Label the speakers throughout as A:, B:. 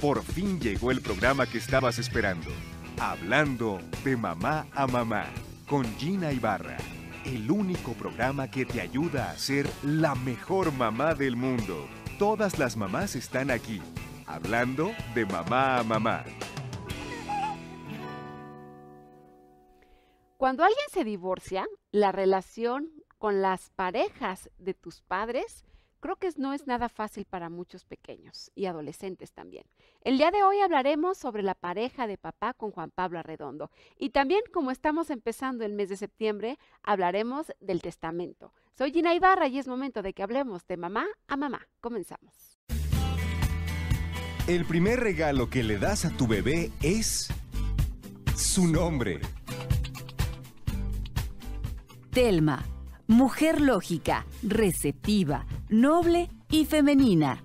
A: Por fin llegó el programa que estabas esperando. Hablando de mamá a mamá con Gina Ibarra. El único programa que te ayuda a ser la mejor mamá del mundo. Todas las mamás están aquí. Hablando de mamá a mamá.
B: Cuando alguien se divorcia, la relación con las parejas de tus padres creo que no es nada fácil para muchos pequeños y adolescentes también. El día de hoy hablaremos sobre la pareja de papá con Juan Pablo Arredondo. Y también, como estamos empezando el mes de septiembre, hablaremos del testamento. Soy Gina Ibarra y es momento de que hablemos de mamá a mamá. Comenzamos.
A: El primer regalo que le das a tu bebé es su nombre.
C: Telma Mujer lógica, receptiva, noble y femenina.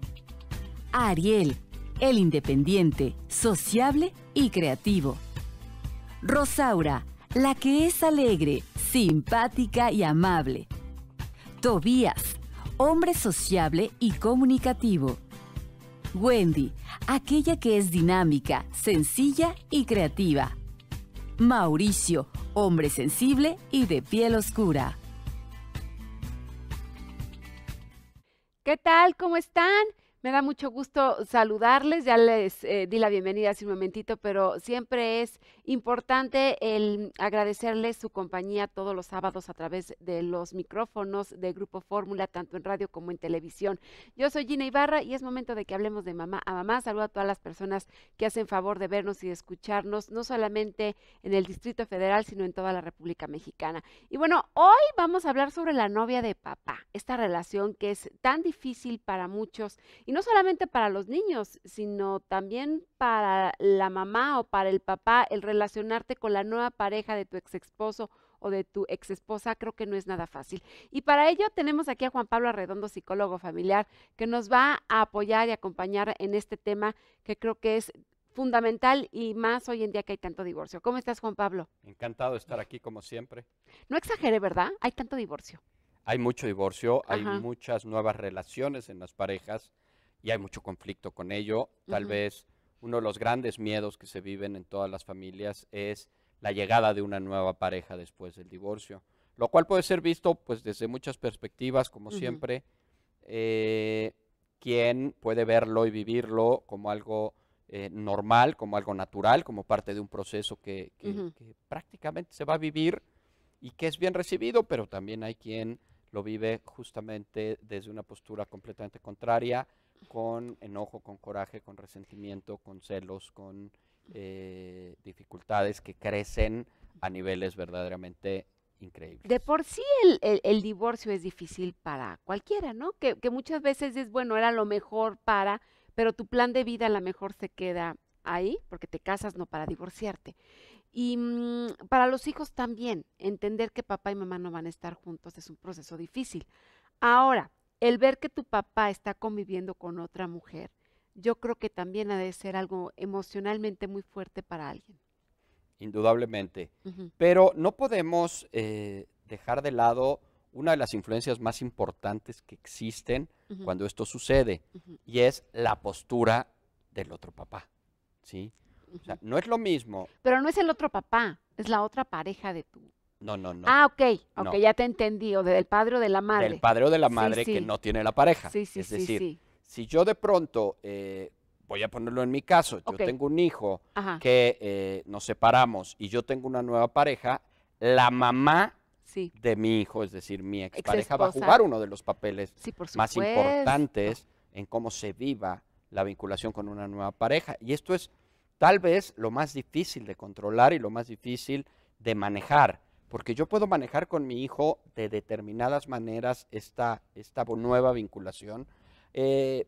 C: Ariel, el independiente, sociable y creativo. Rosaura, la que es alegre, simpática y amable. Tobías, hombre sociable y comunicativo. Wendy, aquella que es dinámica, sencilla y creativa. Mauricio, hombre sensible y de piel oscura.
B: ¿Qué tal? ¿Cómo están? Me da mucho gusto saludarles, ya les eh, di la bienvenida hace un momentito, pero siempre es importante el agradecerles su compañía todos los sábados a través de los micrófonos de Grupo Fórmula, tanto en radio como en televisión. Yo soy Gina Ibarra y es momento de que hablemos de mamá a mamá. Saludo a todas las personas que hacen favor de vernos y de escucharnos, no solamente en el Distrito Federal, sino en toda la República Mexicana. Y bueno, hoy vamos a hablar sobre la novia de papá, esta relación que es tan difícil para muchos no solamente para los niños, sino también para la mamá o para el papá, el relacionarte con la nueva pareja de tu ex esposo o de tu ex esposa, creo que no es nada fácil. Y para ello tenemos aquí a Juan Pablo Arredondo, psicólogo familiar, que nos va a apoyar y acompañar en este tema que creo que es fundamental y más hoy en día que hay tanto divorcio. ¿Cómo estás, Juan Pablo?
D: Encantado de estar aquí como siempre.
B: No exagere, ¿verdad? Hay tanto divorcio.
D: Hay mucho divorcio, hay muchas nuevas relaciones en las parejas y hay mucho conflicto con ello. Tal vez uno de los grandes miedos que se viven en todas las familias es la llegada de una nueva pareja después del divorcio, lo cual puede ser visto pues desde muchas perspectivas, como siempre. Eh, quien puede verlo y vivirlo como algo eh, normal, como algo natural, como parte de un proceso que, prácticamente se va a vivir y que es bien recibido, pero también hay quien lo vive justamente desde una postura completamente contraria con enojo, con coraje, con resentimiento, con celos, con eh, dificultades que crecen a niveles verdaderamente increíbles.
B: De por sí el, divorcio es difícil para cualquiera, ¿no? Que, muchas veces es, bueno, era lo mejor para, pero tu plan de vida a lo mejor se queda ahí, porque te casas no para divorciarte. Y mm, para los hijos también, entender que papá y mamá no van a estar juntos es un proceso difícil. Ahora, el ver que tu papá está conviviendo con otra mujer, yo creo que también ha de ser algo emocionalmente muy fuerte para alguien.
D: Indudablemente. Pero no podemos eh, dejar de lado una de las influencias más importantes que existen cuando esto sucede, y es la postura del otro papá. ¿sí? no es lo mismo.
B: Pero no es el otro papá, es la otra pareja de tu
D: no, no, no. Ah, ok, Aunque ya
B: te entendí, o del padre o de la madre. Del
D: padre o de la madre que no tiene la pareja. Sí, es decir, si yo de pronto, eh, voy a ponerlo en mi caso, yo tengo un hijo que eh, nos separamos y yo tengo una nueva pareja, la mamá Sí. de mi hijo, es decir, mi expareja va a jugar uno de los papeles más importantes en cómo se viva la vinculación con una nueva pareja. Y esto es tal vez lo más difícil de controlar y lo más difícil de manejar porque yo puedo manejar con mi hijo de determinadas maneras esta, nueva vinculación eh,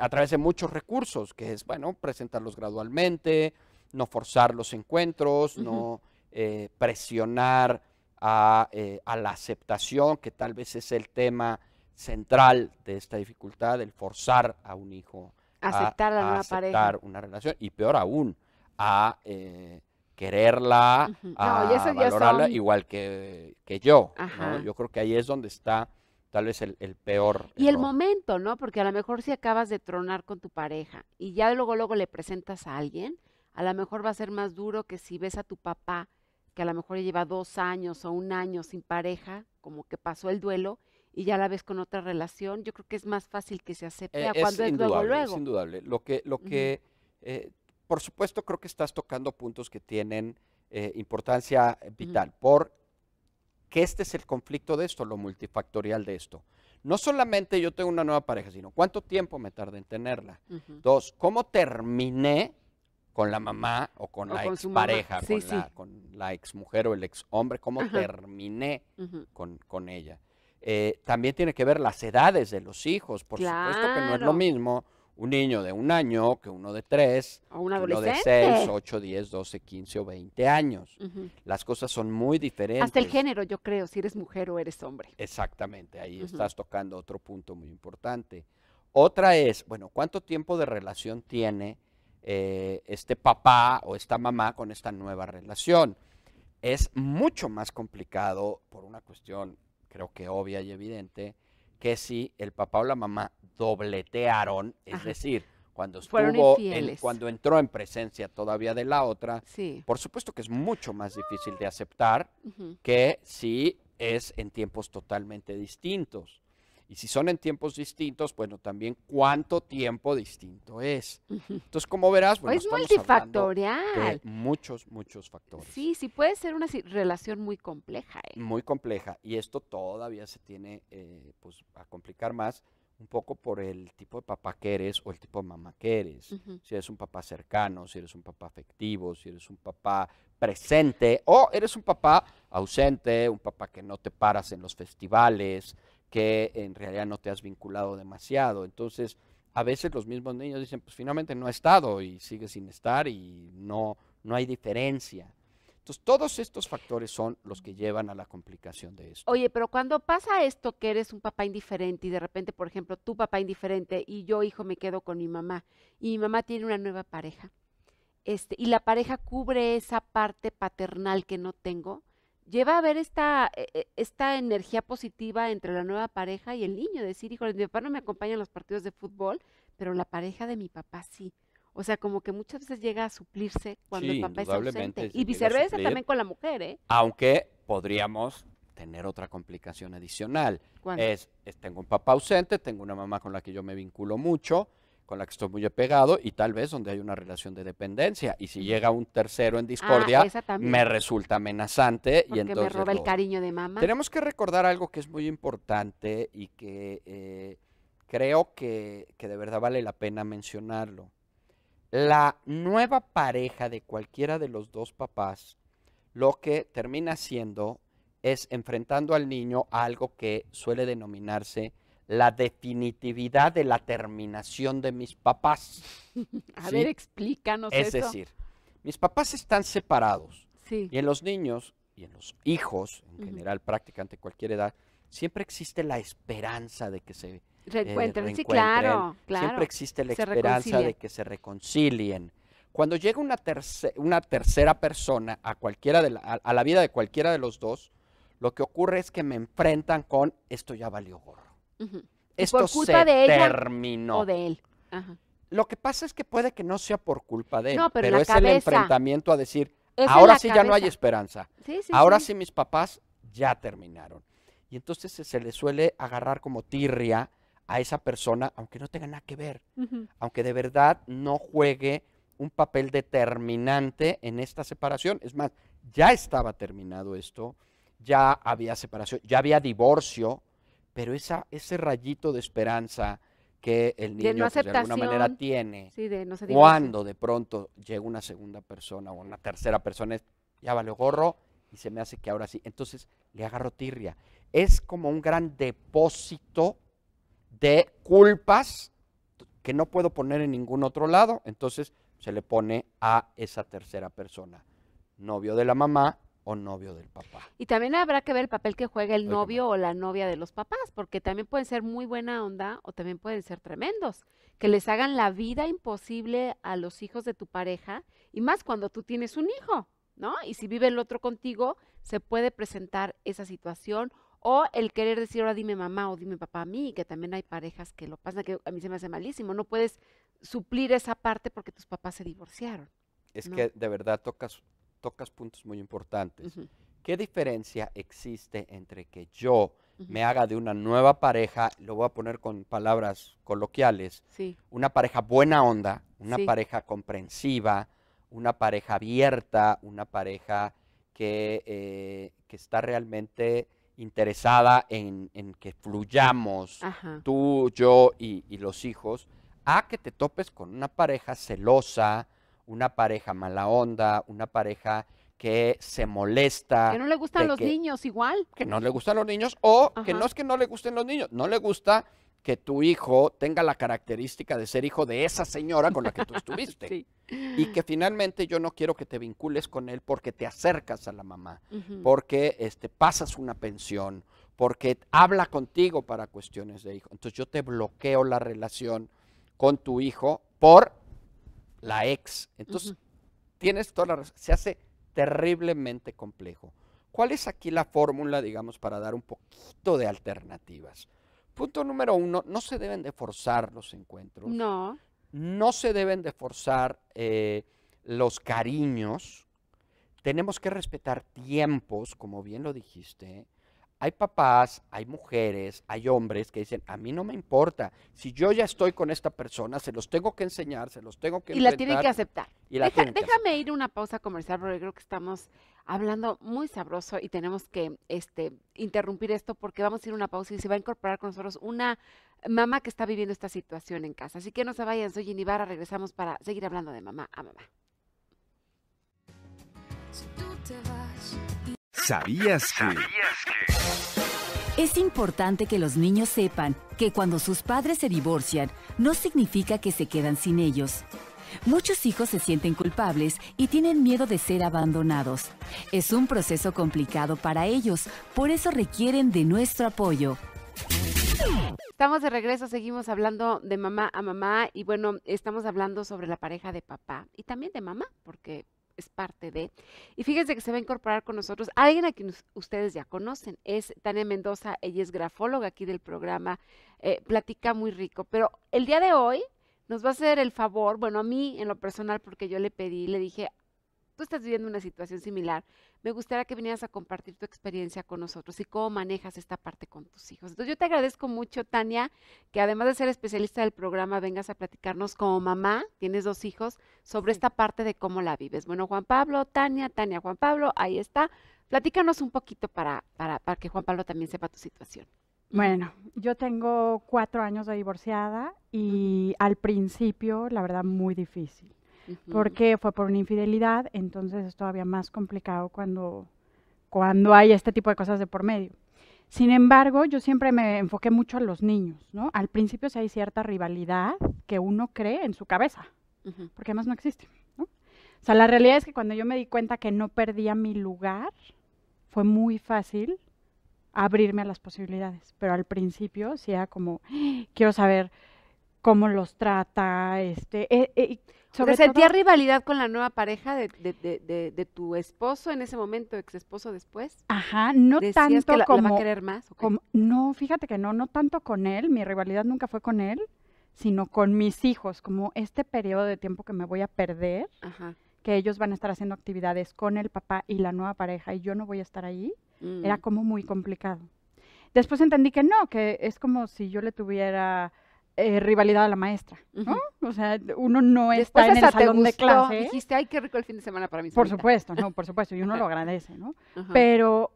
D: a través de muchos recursos, que es, bueno, presentarlos gradualmente, no forzar los encuentros, no eh, presionar eh, a, la aceptación, que tal vez es el tema central de esta dificultad, el forzar a un hijo
B: aceptar a, aceptar
D: una relación, y peor aún, a quererla, valorarla igual que, yo. Yo creo que ahí es donde está tal vez el, peor.
B: Y el momento, ¿no? Porque a lo mejor si acabas de tronar con tu pareja y ya luego, luego le presentas a alguien, a lo mejor va a ser más duro que si ves a tu papá, que a lo mejor lleva dos años o un año sin pareja, como que pasó el duelo, y ya la ves con otra relación, yo creo que es más fácil que se eh, acepte a cuando es, es luego Es
D: indudable. Lo que, lo que eh, por supuesto, creo que estás tocando puntos que tienen eh, importancia vital, por que este es el conflicto de esto, lo multifactorial de esto. No solamente yo tengo una nueva pareja, sino cuánto tiempo me tardé en tenerla. Dos, cómo terminé con la mamá o con la ex pareja, con, La, con, ex mujer o el ex hombre, cómo terminé con, ella. Eh, también tiene que ver las edades de los hijos, por supuesto que no es lo mismo un niño de un año que uno de tres, o uno de seis, ocho, diez, doce, quince o veinte años. Las cosas son muy diferentes. Hasta el
B: género, yo creo, si eres mujer o eres hombre.
D: Exactamente, ahí estás tocando otro punto muy importante. Otra es, bueno, ¿cuánto tiempo de relación tiene eh, este papá o esta mamá con esta nueva relación? Es mucho más complicado por una cuestión, creo que obvia y evidente, que si el papá o la mamá dobletearon, es decir, cuando estuvo, cuando entró en presencia todavía de la otra, por supuesto que es mucho más difícil de aceptar que si es en tiempos totalmente distintos. Y si son en tiempos distintos, bueno, también cuánto tiempo distinto es. Entonces, como verás, bueno, es multifactorial. muchos, muchos factores.
B: Sí, sí, puede ser una relación muy compleja.
D: ¿eh? Muy compleja. Y esto todavía se tiene eh, pues, a complicar más un poco por el tipo de papá que eres o el tipo de mamá que eres. Si eres un papá cercano, si eres un papá afectivo, si eres un papá presente o eres un papá ausente, un papá que no te paras en los festivales, que en realidad no te has vinculado demasiado. Entonces, a veces los mismos niños dicen, pues finalmente no ha estado y sigue sin estar y no, no hay diferencia. Entonces, todos estos factores son los que llevan a la complicación de esto. Oye,
B: pero cuando pasa esto que eres un papá indiferente y de repente, por ejemplo, tu papá indiferente y yo, hijo, me quedo con mi mamá y mi mamá tiene una nueva pareja, este, y la pareja cubre esa parte paternal que no tengo, lleva a ver esta, e, e, esta energía positiva entre la nueva pareja y el niño, decir, híjole, mi papá no me acompaña en los partidos de fútbol, pero la pareja de mi papá sí. O sea, como que muchas veces llega a suplirse cuando el papá es ausente. Y viceversa también con la mujer, ¿eh?
D: Aunque podríamos tener otra complicación adicional. es, tengo un papá ausente, tengo una mamá con la que yo me vinculo mucho, con la que estoy muy apegado y tal vez donde hay una relación de dependencia. Y si llega un tercero en ah, discordia, me resulta amenazante Porque y me roba el
B: cariño de mamá. Tenemos
D: que recordar algo que es muy importante y que eh, creo que, que de verdad vale la pena mencionarlo. La nueva pareja de cualquiera de los dos papás lo que termina siendo es enfrentando al niño a algo que suele denominarse la definitividad de la terminación de mis papás. A ver,
B: explícanos es eso. Es decir,
D: mis papás están separados. Sí. Y en los niños y en los hijos, en general, prácticamente cualquier edad, siempre existe la esperanza de que se eh, reencuentren. Sí, claro, claro, Siempre existe la esperanza de que se reconcilien. Cuando llega una, una tercera persona a, cualquiera de la, a la vida de cualquiera de los dos, lo que ocurre es que me enfrentan con esto ya valió gorro.
C: Esto culpa se de
D: terminó. de él. Lo que pasa es que puede que no sea por culpa de él, pero, es el enfrentamiento a decir, ahora sí ya no hay esperanza. ahora sí. mis papás ya terminaron. Y entonces se, le suele agarrar como tirria a esa persona, aunque no tenga nada que ver, aunque de verdad no juegue un papel determinante en esta separación. Es más, ya estaba terminado esto, ya había separación, ya había divorcio, pero esa, ese rayito de esperanza que el niño pues, de, alguna manera tiene, cuando de pronto llega una segunda persona o una tercera persona, ya vale gorro y se me hace que ahora sí. Entonces le agarro tirria. Es como un gran depósito de culpas que no puedo poner en ningún otro lado. Entonces se le pone a esa tercera persona, novio de la mamá, o novio del papá.
B: Y también habrá que ver el papel que juega el novio o la novia de los papás, porque también pueden ser muy buena onda o también pueden ser tremendos, que les hagan la vida imposible a los hijos de tu pareja, y más cuando tú tienes un hijo, ¿no? Y si vive el otro contigo, se puede presentar esa situación o el querer decir, ahora dime mamá o dime papá a mí, que también hay parejas que lo pasan, que a mí se me hace malísimo, no puedes suplir esa parte porque tus papás se divorciaron.
D: Es que de verdad tocas tocas puntos muy importantes. ¿Qué diferencia existe entre que yo me haga de una nueva pareja, lo voy a poner con palabras coloquiales, una pareja buena onda, una pareja comprensiva, una pareja abierta, una pareja que, eh, está realmente interesada en, que fluyamos, tú, yo y, y, los hijos, a que te topes con una pareja celosa, una pareja mala onda, una pareja que se molesta. Que no le gustan los
B: niños igual. Que no
D: le gustan los niños o que no es que no le gusten los niños, no le gusta que tu hijo tenga la característica de ser hijo de esa señora con la que tú estuviste. Y que finalmente yo no quiero que te vincules con él porque te acercas a la mamá, porque este, pasas una pensión, porque habla contigo para cuestiones de hijo. Entonces yo te bloqueo la relación con tu hijo por la ex. Entonces, tienes toda Se hace terriblemente complejo. ¿Cuál es aquí la fórmula, digamos, para dar un poquito de alternativas? Punto número uno, no se deben de forzar los encuentros. No. No se deben de forzar eh, los cariños. Tenemos que respetar tiempos, como bien lo dijiste. Hay papás, hay mujeres, hay hombres que dicen, a mí no me importa, si yo ya estoy con esta persona, se los tengo que enseñar, se los tengo que... Y la tienen que aceptar. déjame
B: ir una pausa comercial porque creo que estamos hablando muy sabroso y tenemos que este, interrumpir esto porque vamos a ir una pausa y se va a incorporar con nosotros una mamá que está viviendo esta situación en casa. Así que no se vayan, soy Inibara, regresamos para seguir hablando de mamá a mamá.
C: ¿Sabías que? Es importante que los niños sepan que cuando sus padres se divorcian, no significa que se quedan sin ellos. Muchos hijos se sienten culpables y tienen miedo de ser abandonados. Es un proceso complicado para ellos, por eso requieren de nuestro apoyo.
B: Estamos de regreso, seguimos hablando de mamá a mamá y bueno, estamos hablando sobre la pareja de papá y también de mamá, porque es parte de. Y fíjense que se va a incorporar con nosotros alguien a quien ustedes ya conocen, es Tania Mendoza, ella es grafóloga aquí del programa, eh, platica muy rico, pero el día de hoy nos va a hacer el favor, bueno, a mí en lo personal, porque yo le pedí, le dije, tú estás viviendo una situación similar, me gustaría que vinieras a compartir tu experiencia con nosotros y cómo manejas esta parte con tus hijos. Entonces yo te agradezco mucho, Tania, que además de ser especialista del programa, vengas a platicarnos como mamá, tienes dos hijos, sobre esta parte de cómo la vives. Bueno, Juan Pablo, Tania, Tania, Juan Pablo, ahí está. Platícanos un poquito para, para, para que Juan Pablo también sepa tu situación. Bueno, yo
E: tengo cuatro años de divorciada y al principio, la verdad, muy difícil porque fue por una infidelidad, entonces es todavía más complicado cuando, cuando hay este tipo de cosas de por medio. Sin embargo, yo siempre me enfoqué mucho a los niños, ¿no? Al principio sí hay cierta rivalidad que uno cree en su cabeza, porque además no existe, ¿no? O sea, la realidad es que cuando yo me di cuenta que no perdía mi lugar, fue muy fácil abrirme a las posibilidades, pero al principio sí era como, ¡Ah! quiero saber cómo los trata, este, eh, eh, Sentía
B: rivalidad con la nueva pareja de, de, de, de, tu esposo en ese momento, ex esposo después?
E: Ajá, no tanto como, va a querer más. no, fíjate que no, no tanto con él, mi rivalidad nunca fue con él, sino con mis hijos, como este periodo de tiempo que me voy a perder, que ellos van a estar haciendo actividades con el papá y la nueva pareja y yo no voy a estar ahí, era mm. como muy complicado. Después entendí que no, que es como si yo le tuviera eh, rivalidad a la maestra, ¿no?
B: O sea, uno no está en el salón de clase. Dijiste, ay, qué rico el fin de semana para mí. Por
E: supuesto, no, por supuesto, y uno lo agradece, ¿no? Pero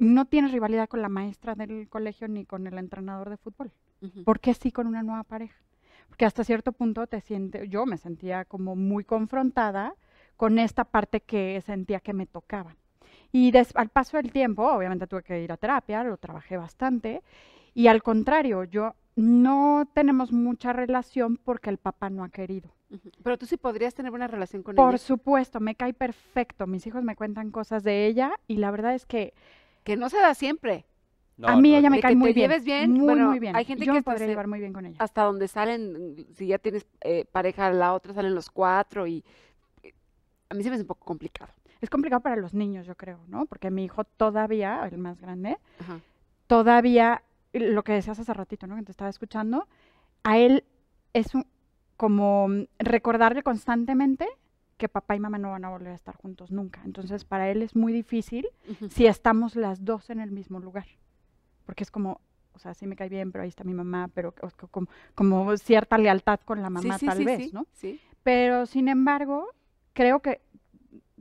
E: no tienes rivalidad con la maestra del colegio ni con el entrenador de fútbol. ¿Por qué sí con una nueva pareja? Porque hasta cierto punto te siente, yo me sentía como muy confrontada con esta parte que sentía que me tocaba. Y al paso del tiempo, obviamente tuve que ir a terapia, lo trabajé bastante, y al contrario, yo no tenemos mucha relación porque el papá no ha querido.
B: Pero tú sí podrías tener una relación con ella. Por
E: supuesto, me cae perfecto. Mis hijos me cuentan cosas de ella y la verdad es que...
B: Que no se da siempre.
E: a mí ella me cae muy bien. Lleves bien. Muy, muy bien. Hay gente que me podría llevar muy bien con
B: ella. Hasta donde salen, si ya tienes eh, pareja la otra, salen los cuatro y eh, a mí se me hace un poco complicado.
E: Es complicado para los niños, yo creo, ¿no? Porque mi hijo todavía, el más grande, todavía lo que decías hace ratito, ¿no? Que te estaba escuchando, a él es como recordarle constantemente que papá y mamá no van a volver a estar juntos nunca. Entonces, para él es muy difícil si estamos las dos en el mismo lugar. Porque es como, o sea, sí me cae bien, pero ahí está mi mamá, pero como, cierta lealtad con la mamá tal vez, ¿no? Sí. Pero, sin embargo, creo que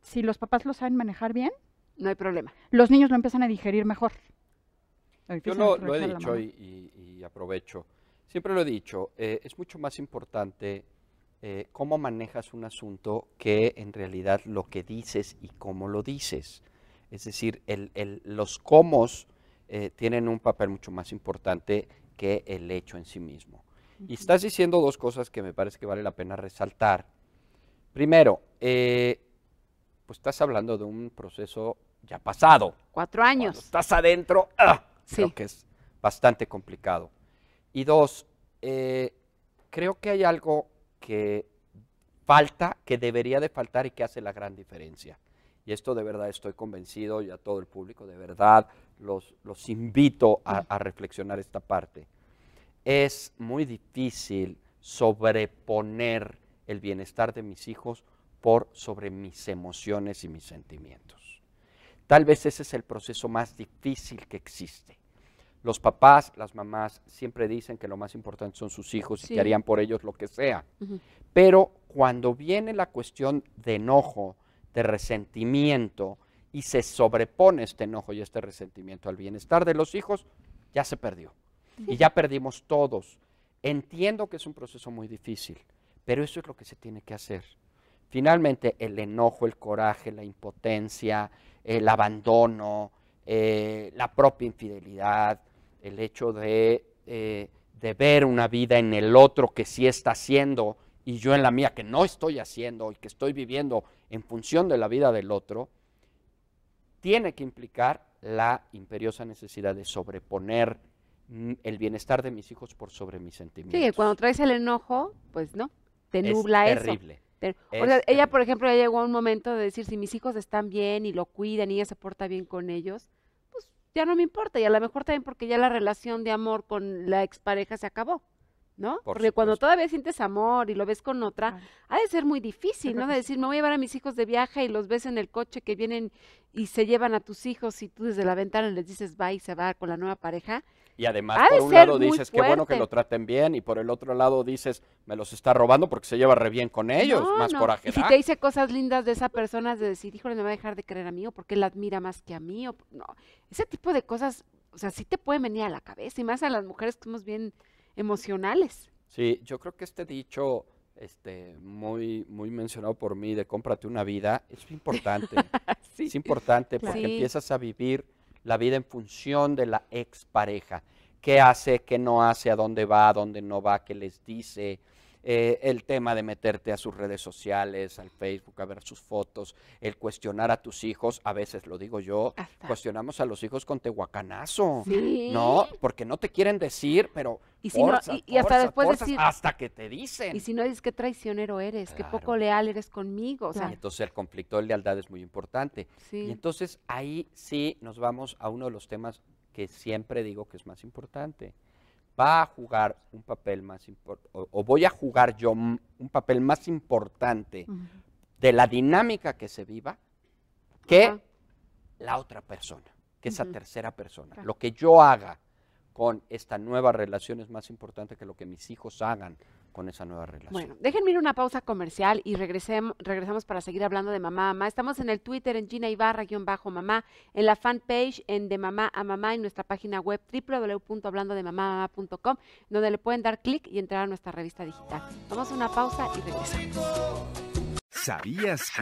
E: si los papás lo saben manejar bien, no hay problema. Los niños lo empiezan a digerir mejor.
D: Yo lo, lo he dicho y, aprovecho. Siempre lo he dicho, eh, es mucho más importante eh, cómo manejas un asunto que en realidad lo que dices y cómo lo dices. Es decir, los cómo eh, tienen un papel mucho más importante que el hecho en sí mismo. Y estás diciendo dos cosas que me parece que vale la pena resaltar. Primero, pues estás hablando de un proceso ya pasado. Cuatro años. estás adentro, ¡ah! Creo que es bastante complicado. Y dos, eh, creo que hay algo que falta, que debería de faltar y que hace la gran diferencia. Y esto de verdad estoy convencido y a todo el público, de verdad los, los invito a reflexionar esta parte. Es muy difícil sobreponer el bienestar de mis hijos por sobre mis emociones y mis sentimientos. Tal vez ese es el proceso más difícil que existe. Los papás, las mamás siempre dicen que lo más importante son sus hijos y que harían por ellos lo que sea. Pero cuando viene la cuestión de enojo, de resentimiento, y se sobrepone este enojo y este resentimiento al bienestar de los hijos, ya se perdió. Y ya perdimos todos. Entiendo que es un proceso muy difícil, pero eso es lo que se tiene que hacer. Finalmente, el enojo, el coraje, la impotencia, el abandono, eh, la propia infidelidad, el hecho eh, de, ver una vida en el otro que sí está haciendo y yo en la mía que no estoy haciendo y que estoy viviendo en función de la vida del otro, tiene que implicar la imperiosa necesidad de sobreponer el bienestar de mis hijos por sobre mis sentimientos. Sí,
B: cuando traes el enojo, pues no, te nubla es terrible.
D: O sea,
B: ella, este por ejemplo, ya llegó a un momento de decir, si mis hijos están bien y lo cuidan y ella se porta bien con ellos, pues ya no me importa. Y a lo mejor también porque ya la relación de amor con la expareja se acabó, ¿no? porque cuando todavía sientes amor y lo ves con otra, ha de ser muy difícil, ¿no? De decir, me voy a llevar a mis hijos de viaje y los ves en el coche que vienen y se llevan a tus hijos y tú desde la ventana les dices, va y se va con la nueva pareja
D: y además por un lado dices qué bueno que lo traten bien y por el otro lado dices me los está robando porque se lleva re bien con ellos, más coraje. Y si te dice
B: cosas lindas de esa persona de decir, híjole, me va a dejar de creer a mí o porque la admira más que a mí o no, ese tipo de cosas, o sea, sí te pueden venir a la cabeza y más a las mujeres que somos bien emocionales.
D: Sí, yo creo que este dicho este, muy, muy mencionado por mí de cómprate una vida, es importante. Es importante porque empiezas a vivir la vida en función de la expareja. ¿Qué hace? ¿Qué no hace? ¿A dónde va? ¿A dónde no va? ¿Qué les dice? Eh, el tema de meterte a sus redes sociales, al Facebook, a ver sus fotos, el cuestionar a tus hijos, a veces lo digo yo, cuestionamos a los hijos con tehuacanazo, ¿no? Porque no te quieren decir, pero... Y, hasta después decir, hasta que te dicen. Y si
B: no dices qué traicionero eres, qué poco leal eres conmigo. entonces
D: el conflicto de lealtad es muy importante. Y entonces ahí sí nos vamos a uno de los temas que siempre digo que es más importante va a jugar un papel más importante, o, voy a jugar yo un papel más importante de la dinámica que se viva que la otra persona, que esa tercera persona. Lo que yo haga con esta nueva relación es más importante que lo que mis hijos hagan con esa nueva relación. Bueno,
B: déjenme ir una pausa comercial y regresemos regresamos para seguir hablando de mamá a mamá. Estamos en el Twitter en Gina Ibarra, guión bajo mamá, en la fanpage en de mamá a mamá, en nuestra página web www.hablandodemamamamá.com, donde le pueden dar clic y entrar a nuestra revista digital. Vamos a una pausa y regresamos.
C: ¿Sabías que?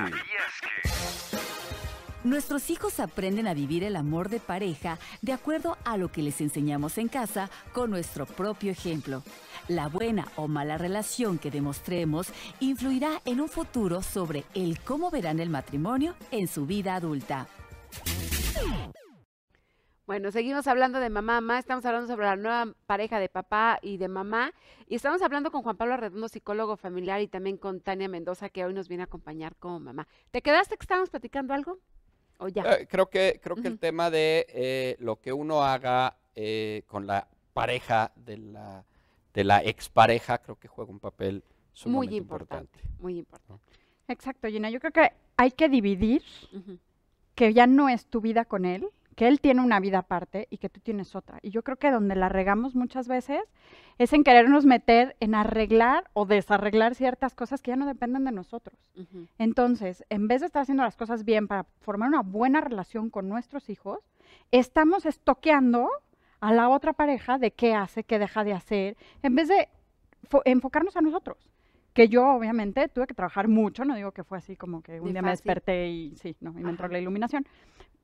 C: Nuestros hijos aprenden a vivir el amor de pareja de acuerdo a lo que les enseñamos en casa con nuestro propio ejemplo. La buena o mala relación que demostremos influirá en un futuro sobre el cómo verán el matrimonio en su vida adulta.
B: Bueno, seguimos hablando de mamá, mamá, estamos hablando sobre la nueva pareja de papá y de mamá, y estamos hablando con Juan Pablo Redondo, psicólogo familiar, y también con Tania Mendoza, que hoy nos viene a acompañar como mamá. ¿Te quedaste que estábamos platicando algo?
D: Eh, creo que, creo que el tema de eh, lo que uno haga eh, con la pareja de la, de la expareja, creo que juega un papel sumamente muy importante,
E: Muy importante. Exacto, Gina. Yo creo que hay que dividir que ya no es tu vida con él, que él tiene una vida aparte y que tú tienes otra. Y yo creo que donde la regamos muchas veces es en querernos meter en arreglar o desarreglar ciertas cosas que ya no dependen de nosotros. Entonces, en vez de estar haciendo las cosas bien para formar una buena relación con nuestros hijos, estamos estoqueando a la otra pareja de qué hace, qué deja de hacer, en vez de enfocarnos a nosotros que yo obviamente tuve que trabajar mucho, no digo que fue así como que un día me desperté y sí, no, me entró la iluminación,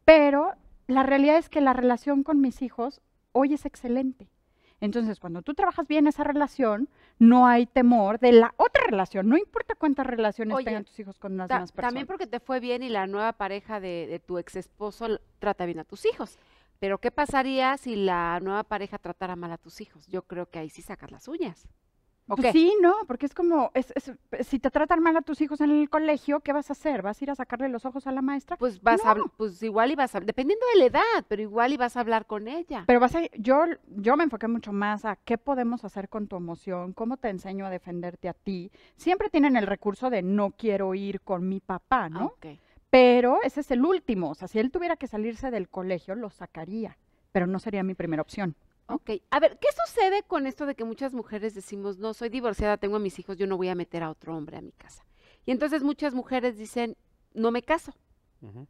E: pero la realidad es que la relación con mis hijos hoy es excelente. Entonces, cuando tú trabajas bien esa relación, no hay temor de la otra relación. No importa cuántas relaciones tengan
B: tus hijos con las demás personas. También porque te fue bien y la nueva pareja de, de tu ex esposo trata bien a tus hijos. Pero, ¿qué pasaría si la nueva pareja tratara mal a tus hijos? Yo creo que ahí sí sacas las uñas.
E: Pues sí, no, porque es como, es, si te tratan mal a tus hijos en el colegio, ¿qué vas a
B: hacer? ¿Vas a ir a sacarle los ojos a la maestra? Pues vas pues igual y vas a, dependiendo de la edad, pero igual y vas a hablar con ella. Pero
E: vas a, yo, yo me enfoqué mucho más a qué podemos hacer con tu emoción, cómo te enseño a defenderte a ti. Siempre tienen el recurso de no quiero ir con mi papá, ah, ¿no? Pero ese es el último, o sea, si él tuviera que salirse del colegio, lo sacaría, pero no sería mi primera opción.
B: Ok, a ver, ¿qué sucede con esto de que muchas mujeres decimos, no, soy divorciada, tengo a mis hijos, yo no voy a meter a otro hombre a mi casa? Y entonces muchas mujeres dicen, no me caso.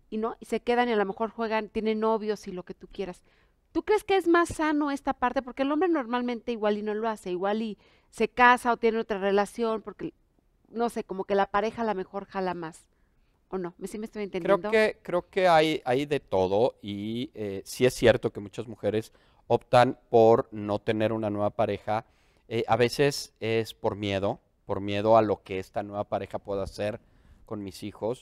B: Y no, y se quedan y a lo mejor juegan, tienen novios y lo que tú quieras. ¿Tú crees que es más sano esta parte? Porque el hombre normalmente igual y no lo hace, igual y se casa o tiene otra relación, porque no sé, como que la pareja a lo mejor jala más. ¿O no? ¿Sí me estoy entendiendo? Creo que,
D: creo que hay, hay de todo y eh, sí es cierto que muchas mujeres optan por no tener una nueva pareja. Eh, a veces es por miedo, por miedo a lo que esta nueva pareja pueda hacer con mis hijos,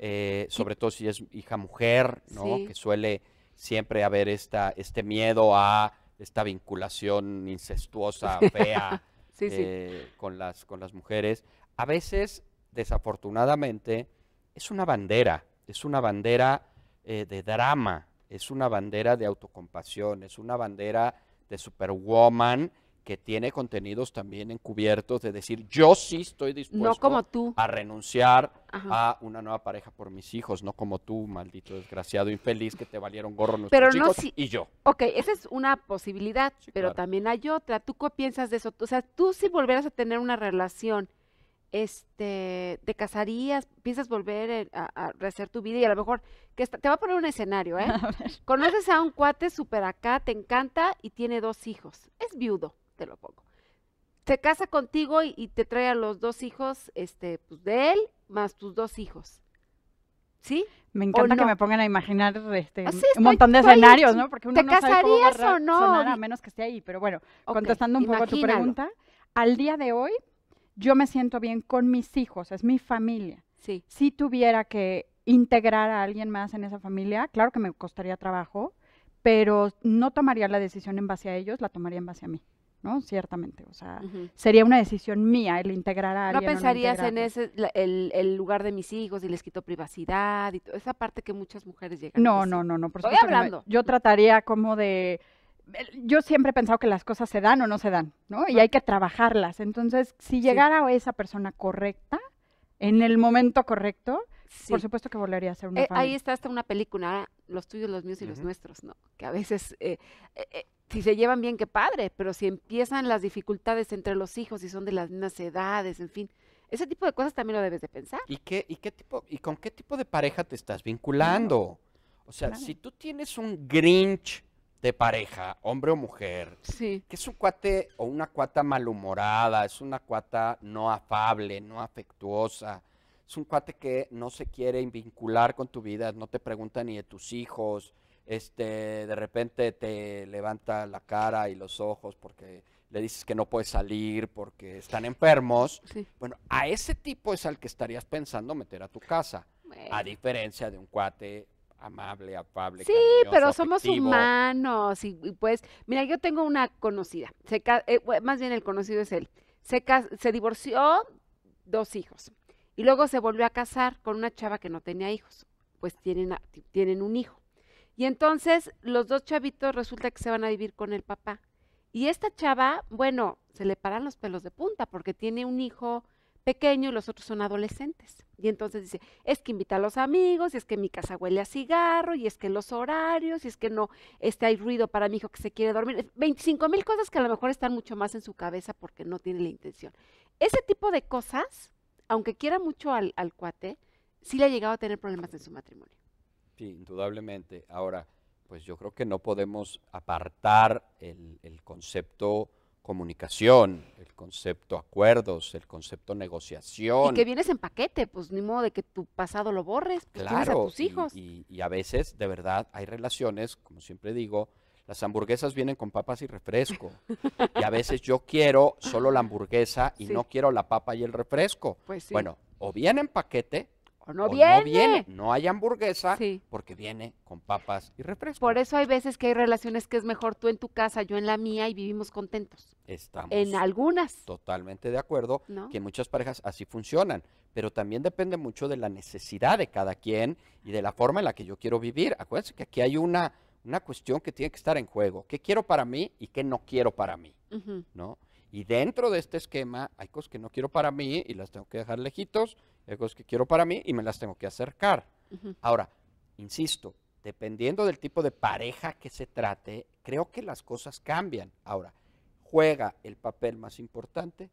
D: eh, sobre todo si es hija mujer, ¿no? Que suele siempre haber esta, este miedo a esta vinculación incestuosa, fea, eh, Con, las, con las mujeres. A veces, desafortunadamente, es una bandera, es una bandera de drama, es una bandera de autocompasión, es una bandera de superwoman que tiene contenidos también encubiertos de decir, yo sí estoy dispuesto a renunciar a una nueva pareja por mis hijos, no como tú, maldito desgraciado infeliz que te valieron gorro nuestros pero y yo.
B: Ok, esa es una posibilidad, pero también hay otra. ¿Tú qué piensas de eso? O sea, tú si volvieras a tener una relación este, te casarías, piensas volver eh, a, rehacer tu vida y a lo mejor, que te va a poner un escenario, ¿eh? Conoces a un cuate súper acá, te encanta y tiene dos hijos. Es viudo, te lo pongo. Se casa contigo y, te trae a los dos hijos, este, pues de él, más tus dos hijos. ¿Sí?
E: Me encanta que me pongan a imaginar este, un montón de escenarios, ¿no? Porque uno ¿Te no casarías sabe o no? a menos que esté ahí, pero bueno, contestando un poco tu pregunta, al día de hoy yo me siento bien con mis hijos, es mi familia. Sí. Si tuviera que integrar a alguien más en esa familia, claro que me costaría trabajo, pero no tomaría la decisión en base a ellos, la tomaría en base a mí. ¿no? Ciertamente, o sea, sería una decisión mía el integrar a alguien. No pensarías en ese,
B: el, lugar de mis hijos y les quito privacidad y esa parte que muchas mujeres llegan. No, no, no, no, por Estoy hablando.
E: Yo trataría como de yo siempre he pensado que las cosas se dan o no se dan, ¿no? Y hay que trabajarlas. Entonces, si llegara a esa persona correcta, en el momento correcto, por supuesto que volvería a ser una eh, Ahí
B: está hasta una película, ah, los tuyos, los míos y los nuestros, ¿no? Que a veces, eh, eh, eh, si se llevan bien, qué padre, pero si empiezan las dificultades entre los hijos y son de las mismas edades, en fin, ese tipo de cosas también lo debes de pensar.
D: ¿Y qué, y qué tipo, y con qué tipo de pareja te estás vinculando? O sea, si tú tienes un Grinch de pareja, hombre o mujer, sí. que es un cuate o una cuata malhumorada, es una cuata no afable, no afectuosa, es un cuate que no se quiere vincular con tu vida, no te pregunta ni de tus hijos, este, de repente te levanta la cara y los ojos porque le dices que no puedes salir porque están enfermos. Bueno, a ese tipo es al que estarías pensando meter a tu casa, a diferencia de un cuate amable, afable. Sí, pero somos humanos
B: y, pues, mira, yo tengo una conocida, se, eh, más bien el conocido es él, se, se divorció, dos hijos, y luego se volvió a casar con una chava que no tenía hijos, pues tienen, tienen un hijo. Y entonces los dos chavitos resulta que se van a vivir con el papá. Y esta chava, bueno, se le paran los pelos de punta porque tiene un hijo pequeño y los otros son adolescentes. Y entonces dice, es que invita a los amigos, y es que mi casa huele a cigarro, y es que los horarios, y es que no este, hay ruido para mi hijo que se quiere dormir. 25 mil cosas que a lo mejor están mucho más en su cabeza porque no tiene la intención. Ese tipo de cosas, aunque quiera mucho al, cuate, sí le ha llegado a tener problemas en su matrimonio.
D: Sí, indudablemente. Ahora, pues yo creo que no podemos apartar el, el concepto comunicación, el concepto acuerdos, el concepto negociación. Y que vienes
B: en paquete, pues ni modo de que tu pasado lo borres, pues claro, a tus hijos. Y,
D: y, a veces, de verdad, hay relaciones, como siempre digo, las hamburguesas vienen con papas y refresco. y a veces yo quiero solo la hamburguesa y no quiero la papa y el refresco. Pues sí. Bueno, o viene en paquete o no, viene. no hay hamburguesa porque viene con papas y refresco. Por eso hay veces que
B: hay relaciones que es mejor tú en tu casa, yo en la mía y vivimos contentos.
D: Estamos. En
B: algunas.
D: Totalmente de acuerdo que muchas parejas así funcionan, pero también depende mucho de la necesidad de cada quien y de la forma en la que yo quiero vivir. Acuérdense que aquí hay una, una cuestión que tiene que estar en juego. ¿Qué quiero para mí y qué no quiero para mí? ¿No? Y dentro de este esquema hay cosas que no quiero para mí y las tengo que dejar lejitos, hay cosas que quiero para mí y me las tengo que acercar. Ahora, insisto, dependiendo del tipo de pareja que se trate, creo que las cosas cambian. Ahora, juega el papel más importante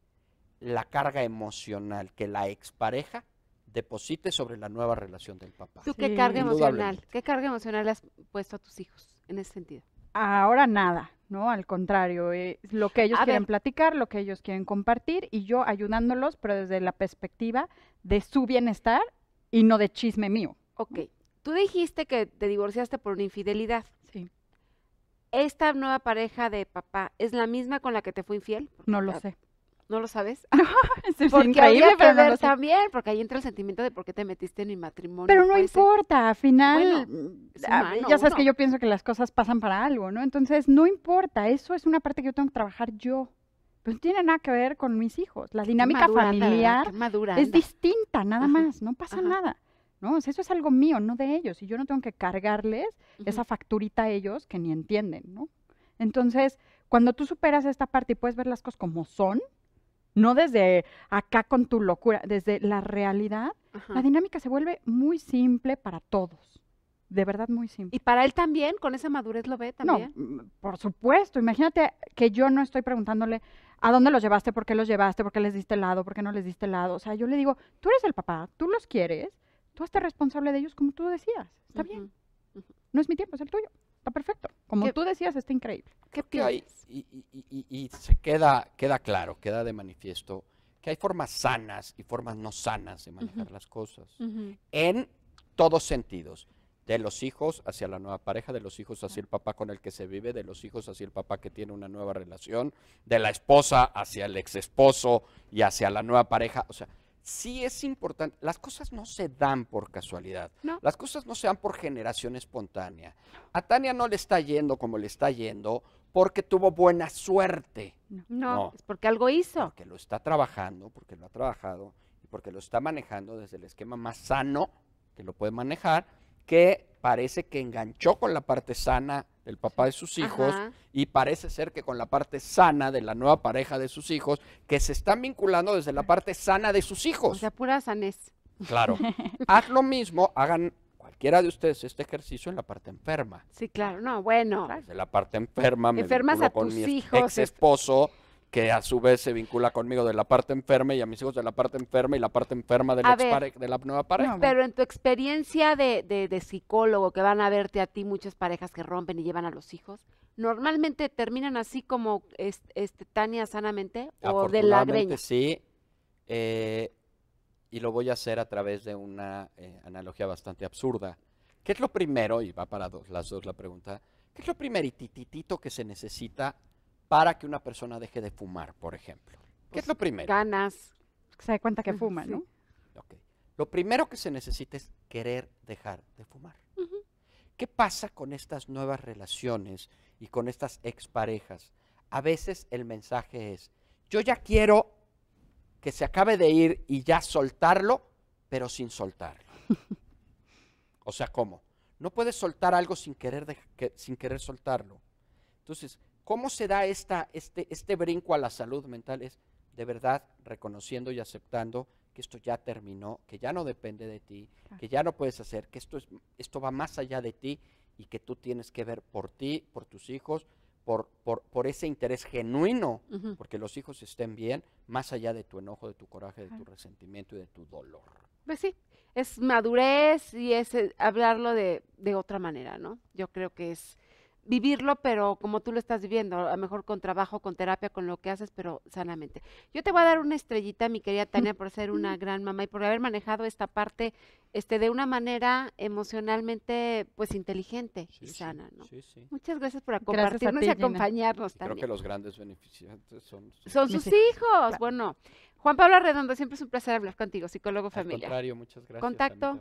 D: la carga emocional que la expareja deposite sobre la nueva relación del papá. ¿Tú qué carga emocional,
B: qué carga emocional has puesto a tus hijos en ese sentido?
E: ahora nada, ¿no? Al contrario, es eh, lo que ellos quieren platicar, lo que ellos quieren compartir y yo ayudándolos, pero desde la perspectiva de su bienestar y no de chisme mío. Ok,
B: tú dijiste que te divorciaste por una infidelidad. Sí. ¿Esta nueva pareja de papá es la misma con la que te fue infiel? no lo ah, sé. ¿No lo sabes? es increíble, pero también, porque ahí entra el sentimiento de por qué te metiste en mi matrimonio. Pero no
E: importa, al final,
B: mm, ah, ya sabes que yo
E: pienso que las cosas pasan para algo, ¿no? Entonces, no importa, eso es una parte que yo tengo que trabajar yo. Pero no tiene nada que ver con mis hijos. La dinámica familiar es distinta, nada más, no pasa nada. No, eso es algo mío, no de ellos. Y yo no tengo que cargarles esa facturita a ellos que ni entienden, ¿no? Entonces, cuando tú superas esta parte y puedes ver las cosas como son, no desde acá con tu locura, desde la realidad, la dinámica se vuelve muy simple para todos. De verdad muy simple. ¿Y
B: para él también? ¿Con esa madurez lo ve también? No, mm,
E: por supuesto. Imagínate que yo no estoy preguntándole a dónde los llevaste, por qué los llevaste, por qué les diste lado, por qué no les diste lado. O sea, yo le digo, tú eres el papá, tú los quieres, tú estás responsable de ellos como tú decías. Está bien. No es mi tiempo, es el tuyo. Está perfecto. Como tú decías, está increíble. ¿Qué
D: y, se queda, queda claro, queda de manifiesto que hay formas sanas y formas no sanas de manejar las cosas. En todos sentidos. De los hijos hacia la nueva pareja, de los hijos hacia el papá con el que se vive, de los hijos hacia el papá que tiene una nueva relación, de la esposa hacia el ex esposo y hacia la nueva pareja. O sea, sí es importante. Las cosas no se dan por casualidad. No. Las cosas no se dan por generación espontánea. A Tania no le está yendo como le está yendo porque tuvo buena suerte. No, no, es porque algo hizo. Porque lo está trabajando, porque lo ha trabajado y porque lo está manejando desde el esquema más sano que lo puede manejar, que parece que enganchó con la parte sana el papá de sus hijos, y parece ser que con la parte sana de la nueva pareja de sus hijos, que se están vinculando desde la parte sana de sus hijos. O sea, pura sanez.
B: Claro.
D: Haz lo mismo, hagan cualquiera de ustedes este ejercicio en la parte enferma.
B: Sí, claro, no, bueno.
D: De la parte enferma, Enfermas a tus mi hijos. ex esposo que a su vez se vincula conmigo de la parte enferma y a mis hijos de la parte enferma y la parte enferma de, la, de la nueva pareja. pero
B: en tu experiencia de, psicólogo, que van a verte a ti muchas parejas que rompen y llevan a los hijos, ¿normalmente terminan así como este, Tania sanamente o de la greña?
D: sí. Eh, y lo voy a hacer a través de una eh, analogía bastante absurda. ¿Qué es lo primero, y va para dos, las dos la pregunta, qué es lo primerititito que se necesita para que una persona deje de fumar, por ejemplo? ¿Qué es pues, lo primero? Ganas,
E: se da cuenta que fuma, ¿no?
D: Lo primero que se necesita es querer dejar de fumar. ¿Qué pasa con estas nuevas relaciones y con estas exparejas? A veces el mensaje es, yo ya quiero que se acabe de ir y ya soltarlo, pero sin soltarlo. o sea, ¿cómo? No puedes soltar algo sin querer, sin querer soltarlo. Entonces, ¿Cómo se da esta, este, este brinco a la salud mental? Es de verdad reconociendo y aceptando que esto ya terminó, que ya no depende de ti, ah. que ya no puedes hacer, que esto, es, esto va más allá de ti y que tú tienes que ver por ti, por tus hijos, por, por, ese interés genuino, porque los hijos estén bien, más allá de tu enojo, de tu coraje, de tu resentimiento y de tu dolor.
B: Pues sí, es madurez y es eh, hablarlo de, de otra manera, ¿no? Yo creo que es vivirlo, pero como tú lo estás viviendo, a lo mejor con trabajo, con terapia, con lo que haces, pero sanamente. Yo te voy a dar una estrellita, mi querida Tania, por ser una gran mamá y por haber manejado esta parte este, de una manera emocionalmente pues inteligente y sana. Muchas gracias por acompañarnos. creo que los
D: grandes beneficiantes son, sus, son sus hijos.
B: Bueno, Juan Pablo Arredondo, siempre es un placer hablar contigo, psicólogo Al contrario, muchas gracias. Contacto.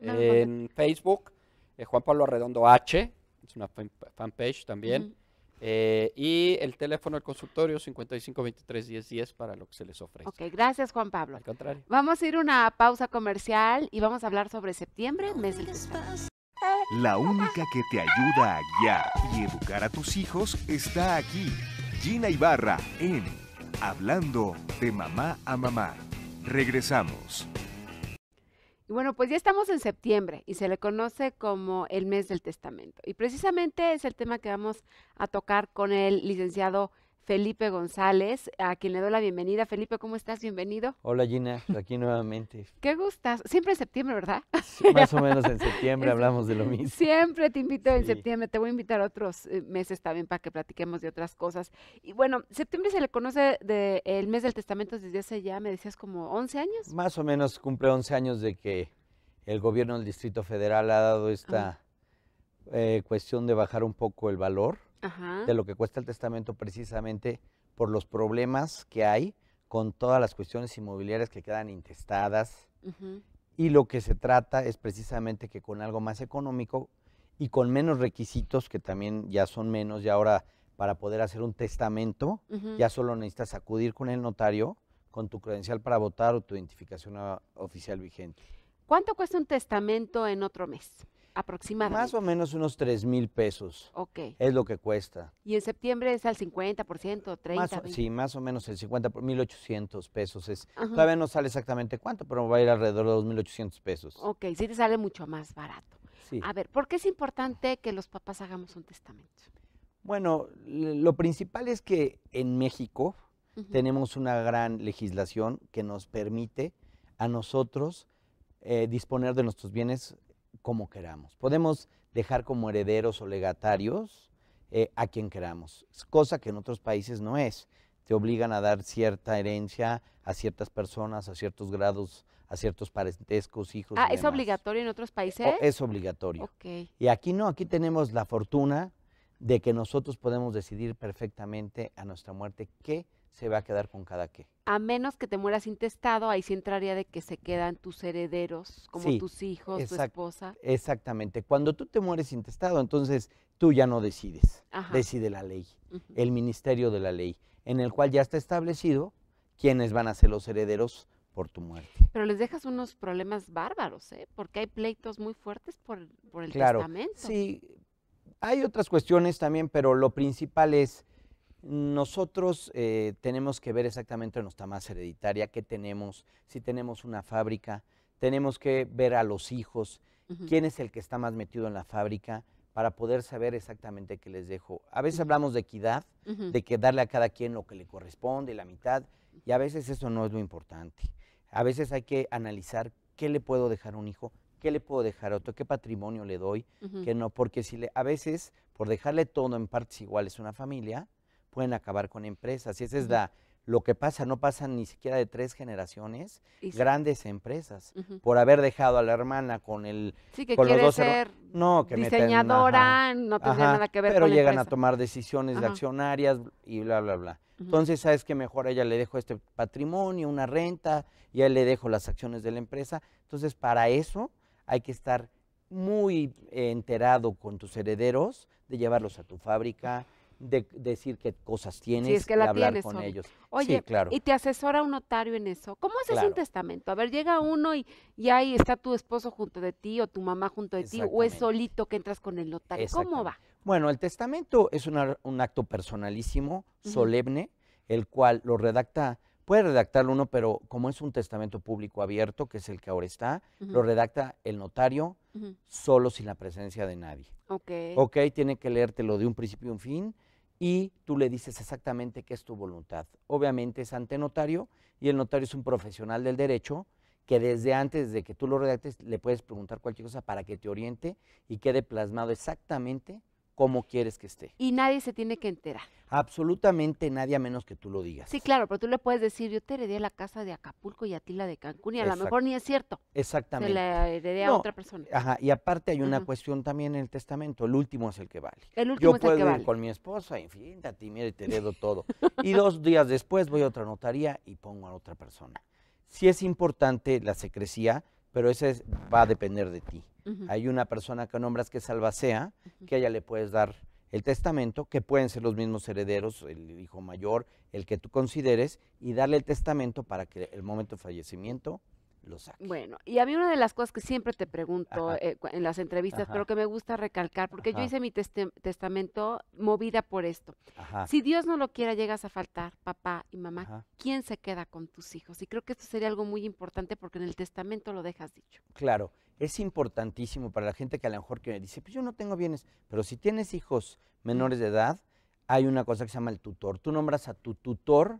D: en Facebook, eh, Juan Pablo Arredondo H es una fanpage también. Eh, y el teléfono del consultorio 55 23 para lo que se les ofrece.
B: Ok, gracias Juan Pablo. Al contrario. Vamos a ir a una pausa comercial y vamos a hablar sobre septiembre, mes
D: La única que te ayuda a guiar
A: y educar a tus hijos está aquí, Gina Ibarra, en Hablando de Mamá a Mamá. Regresamos.
B: Y bueno, pues ya estamos en septiembre y se le conoce como el mes del testamento. Y precisamente es el tema que vamos a tocar con el licenciado Felipe González, a quien le doy la bienvenida. Felipe, ¿cómo estás? Bienvenido.
A: Hola Gina, aquí nuevamente.
B: Qué gustas. Siempre en septiembre, ¿verdad?
A: más o menos en septiembre hablamos de lo mismo.
B: Siempre te invito en septiembre, te voy a invitar otros eh, meses también para que platiquemos de otras cosas. Y bueno, septiembre se le conoce de, el mes del testamento desde hace ya, me decías, como 11 años.
A: Más o menos cumple 11 años de que el gobierno del Distrito Federal ha dado esta eh, cuestión de bajar un poco el valor de lo que cuesta el testamento precisamente por los problemas que hay con todas las cuestiones inmobiliarias que quedan intestadas. Y lo que se trata es precisamente que con algo más económico y con menos requisitos, que también ya son menos, y ahora para poder hacer un testamento, ya solo necesitas acudir con el notario, con tu credencial para votar o tu identificación ah, oficial vigente.
B: ¿Cuánto cuesta un testamento en otro mes? aproximadamente. Más
A: o menos unos 3 mil pesos. Ok. Es lo que cuesta.
B: ¿Y en septiembre es al 50%, 30%? sí,
A: más o menos el 50%, 1.800 pesos es. Todavía no sale exactamente cuánto, pero va a ir alrededor de 2.800 pesos.
B: Ok, sí te sale mucho más barato. A ver, ¿por qué es importante que los papás hagamos un testamento?
A: Bueno, lo principal es que en México tenemos una gran legislación que nos permite a nosotros eh, disponer de nuestros bienes como queramos. Podemos dejar como herederos o legatarios eh, a quien queramos, cosa que en otros países no es. Te obligan a dar cierta herencia a ciertas personas, a ciertos grados, a ciertos parentescos, hijos. Ah, ¿es
B: obligatorio en otros países? es
A: obligatorio. Y aquí no, aquí tenemos la fortuna de que nosotros podemos decidir perfectamente a nuestra muerte qué se va a quedar con cada qué.
B: A menos que te mueras intestado, ahí sí entraría de que se quedan tus herederos, como tus hijos, tu esposa.
A: Exactamente. Cuando tú te mueres intestado, entonces tú ya no decides. Decide la ley, el ministerio de la ley, en el cual ya está establecido quiénes van a ser los herederos por tu muerte.
B: Pero les dejas unos problemas bárbaros, ¿eh? Porque hay pleitos muy fuertes por, por el claro, testamento. Sí,
A: hay otras cuestiones también, pero lo principal es nosotros eh, tenemos que ver exactamente nuestra más hereditaria, qué tenemos, si tenemos una fábrica, tenemos que ver a los hijos, quién es el que está más metido en la fábrica para poder saber exactamente qué les dejo. A veces hablamos de equidad, de que darle a cada quien lo que le corresponde, la mitad, y a veces eso no es lo importante. A veces hay que analizar qué le puedo dejar a un hijo, qué le puedo dejar a otro, qué patrimonio le doy, qué no, porque si a veces por dejarle todo en partes iguales a una familia, pueden acabar con empresas. Y esa es la, lo que pasa, no pasan ni siquiera de tres generaciones, grandes empresas, por haber dejado a la hermana con el... Sí, que quiere ser no, que diseñadora, no tiene nada que ver pero eso, Pero llegan a tomar decisiones de accionarias y bla, bla, bla. Entonces, ¿sabes que Mejor ella le dejo este patrimonio, una renta, y le dejo las acciones de la empresa. Entonces, para eso hay que estar muy enterado con tus herederos, de llevarlos a tu fábrica, de decir qué cosas tienes y hablar con ellos. Oye, sí, claro. y
B: te asesora un notario en eso. ¿Cómo haces un testamento? A ver, llega uno y, y, ahí está tu esposo junto de ti o tu mamá junto de ti o es solito que entras con el notario. ¿Cómo va?
A: Bueno, el testamento es un acto personalísimo, solemne, el cual lo redacta puede redactarlo uno, pero como es un testamento público abierto, que es el que ahora está, lo redacta el notario solo sin la presencia de nadie. Ok. Ok, tiene que leértelo de un principio y un fin y tú le dices exactamente qué es tu voluntad. Obviamente es ante notario y el notario es un profesional del derecho que desde antes de que tú lo redactes le puedes preguntar cualquier cosa para que te oriente y quede plasmado exactamente como quieres que esté. Y
B: nadie se tiene que enterar.
A: Absolutamente nadie a menos que tú lo digas. Sí,
B: claro, pero tú le puedes decir, yo te heredé la casa de Acapulco y a ti la de Cancún y a lo mejor ni es cierto.
A: Exactamente. Se la heredé a otra persona. Ajá, y aparte hay una cuestión también en el testamento, el último es el que vale. El último yo es puedo el que ir con mi esposa, en a ti, mire, te heredo todo. y dos días después voy a otra notaría y pongo a otra persona. Si es importante la secrecía, pero ese va a depender de ti. Hay una persona que nombras que es que a ella le puedes dar el testamento, que pueden ser los mismos herederos, el hijo mayor, el que tú consideres, y darle el testamento para que el momento de fallecimiento lo
B: Bueno, y a mí una de las cosas que siempre te pregunto eh, en las entrevistas, pero que me gusta recalcar, porque yo hice mi testamento movida por esto. Si Dios no lo quiera, llegas a faltar, papá y mamá, ¿quién se queda con tus hijos? Y creo que esto sería algo muy importante porque en el testamento lo dejas dicho.
A: Claro, es importantísimo para la gente que a lo mejor que dice, pues yo no tengo bienes, pero si tienes hijos menores de edad, hay una cosa que se llama el tutor. Tú nombras a tu tutor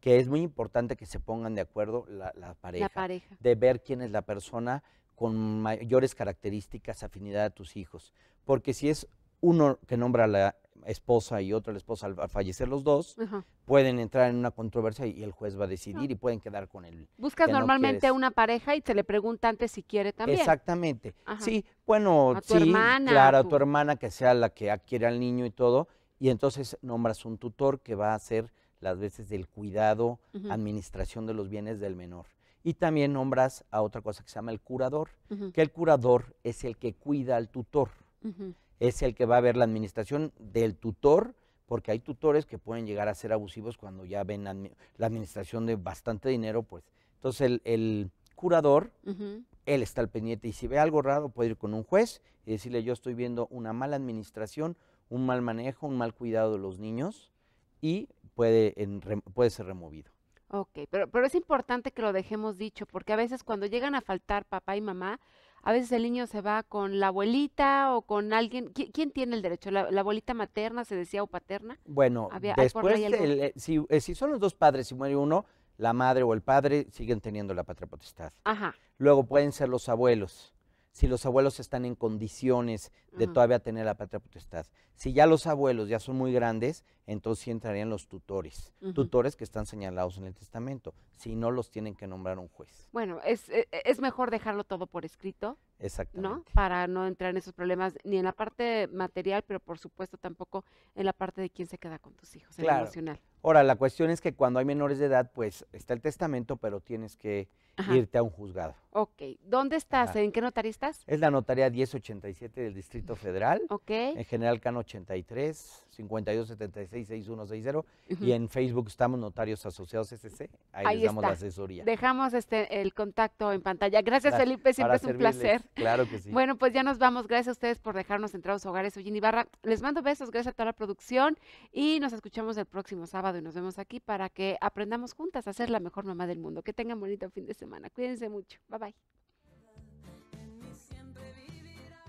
A: que es muy importante que se pongan de acuerdo la, pareja, de ver quién es la persona con mayores características, afinidad a tus hijos. Porque si es uno que nombra a la esposa y otro a la esposa al, fallecer los dos, pueden entrar en una controversia y, el juez va a decidir ah. y pueden quedar con él. Buscas normalmente
B: una pareja y te le pregunta antes si quiere también.
A: Exactamente. Sí, bueno, sí, claro, a tu... tu hermana que sea la que adquiere al niño y todo, y entonces nombras un tutor que va a ser las veces del cuidado, administración de los bienes del menor. Y también nombras a otra cosa que se llama el curador, que el curador es el que cuida al tutor, es el que va a ver la administración del tutor, porque hay tutores que pueden llegar a ser abusivos cuando ya ven la administración de bastante dinero, pues. Entonces el, el curador, él está al pendiente y si ve algo raro puede ir con un juez y decirle yo estoy viendo una mala administración, un mal manejo, un mal cuidado de los niños y puede, puede ser removido.
B: Ok, pero, pero es importante que lo dejemos dicho, porque a veces cuando llegan a faltar papá y mamá, a veces el niño se va con la abuelita o con alguien. ¿Quién, tiene el derecho? ¿La, abuelita materna se decía o paterna?
A: Bueno, después, eh, si, eh, si, son los dos padres y muere uno, la madre o el padre siguen teniendo la patria potestad. Ajá. Luego pueden ser los abuelos si los abuelos están en condiciones de todavía tener la patria potestad. Si ya los abuelos ya son muy grandes, entonces sí entrarían los tutores, tutores que están señalados en el testamento, si no los tienen que nombrar un juez.
B: Bueno, es, e, e, mejor dejarlo todo por escrito.
A: exacto, ¿No?
B: Para no entrar en esos problemas ni en la parte material, pero por supuesto tampoco en la parte de quién se queda con tus hijos, en emocional.
A: Ahora, la cuestión es que cuando hay menores de edad, pues está el testamento, pero tienes que irte a un juzgado.
B: Ok. ¿Dónde estás? ¿En qué notaría estás? Es
A: la notaría 1087 del Distrito Federal. Ok. En General Cano 83, 5276-6160. Y en Facebook estamos Notarios Asociados SC. Ahí, Ahí les damos la asesoría. Dejamos
B: este el contacto en pantalla. Gracias, Felipe. Siempre es un placer.
D: Claro que sí. Bueno,
B: pues ya nos vamos. Gracias a ustedes por dejarnos entrar a sus hogares. Soy Barra. Les mando besos. Gracias a toda la producción. Y nos escuchamos el próximo sábado y nos vemos aquí para que aprendamos juntas a ser la mejor mamá del mundo. Que tengan bonito fin de Semanas, cuídense mucho. Bye bye.
A: En mi siempre vivirá.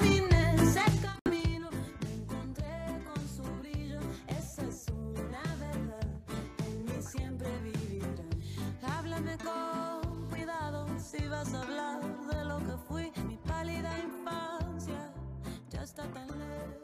A: En mi camino, me encontré con su brillo. Esa es una verdad. En mi siempre
C: vivirá. Háblame con cuidado si vas a hablar de lo que fui. Mi pálida infancia ya está tan lejos.